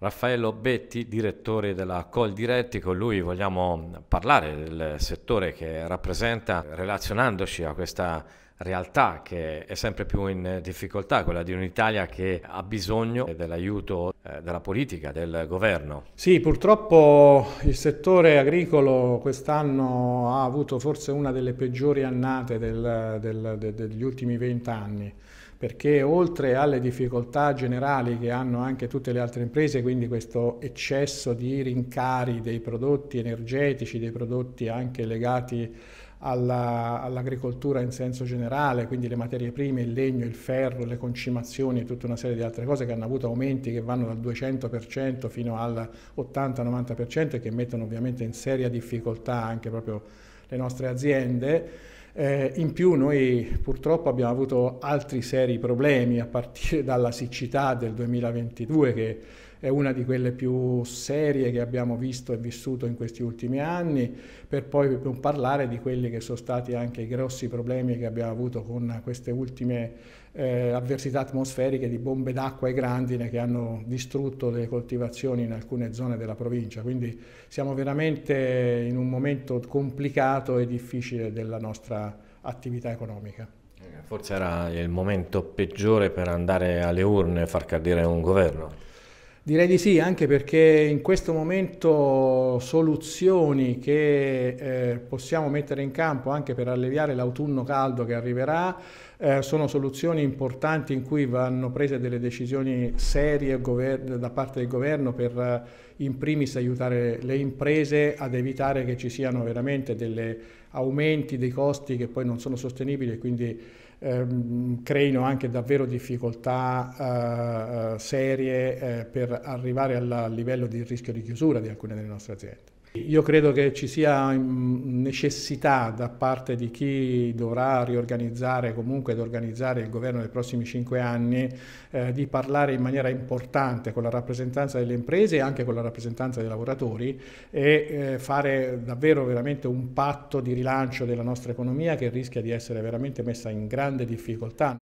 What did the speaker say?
Raffaello Betti, direttore della Col Diretti, con lui vogliamo parlare del settore che rappresenta relazionandoci a questa realtà che è sempre più in difficoltà, quella di un'Italia che ha bisogno dell'aiuto della politica, del governo. Sì, purtroppo il settore agricolo quest'anno ha avuto forse una delle peggiori annate del, del, de, degli ultimi vent'anni perché oltre alle difficoltà generali che hanno anche tutte le altre imprese, quindi questo eccesso di rincari dei prodotti energetici, dei prodotti anche legati a alla, all'agricoltura in senso generale, quindi le materie prime, il legno, il ferro, le concimazioni e tutta una serie di altre cose che hanno avuto aumenti che vanno dal 200% fino al 80-90% e che mettono ovviamente in seria difficoltà anche proprio le nostre aziende eh, in più noi purtroppo abbiamo avuto altri seri problemi a partire dalla siccità del 2022 che è una di quelle più serie che abbiamo visto e vissuto in questi ultimi anni, per poi non parlare di quelli che sono stati anche i grossi problemi che abbiamo avuto con queste ultime eh, avversità atmosferiche di bombe d'acqua e grandine che hanno distrutto le coltivazioni in alcune zone della provincia. Quindi siamo veramente in un momento complicato e difficile della nostra attività economica. Forse era il momento peggiore per andare alle urne e far cadere un governo. Direi di sì, anche perché in questo momento soluzioni che eh, possiamo mettere in campo anche per alleviare l'autunno caldo che arriverà eh, sono soluzioni importanti in cui vanno prese delle decisioni serie da parte del governo per eh, in primis aiutare le imprese ad evitare che ci siano veramente degli aumenti dei costi che poi non sono sostenibili e quindi ehm, creino anche davvero difficoltà eh, eh, serie eh, per arrivare al livello di rischio di chiusura di alcune delle nostre aziende. Io credo che ci sia mm, necessità da parte di chi dovrà riorganizzare, comunque ed organizzare il governo nei prossimi cinque anni, eh, di parlare in maniera importante con la rappresentanza delle imprese e anche con la rappresentanza dei lavoratori e eh, fare davvero veramente un patto di rilancio della nostra economia che rischia di essere veramente messa in grande difficoltà.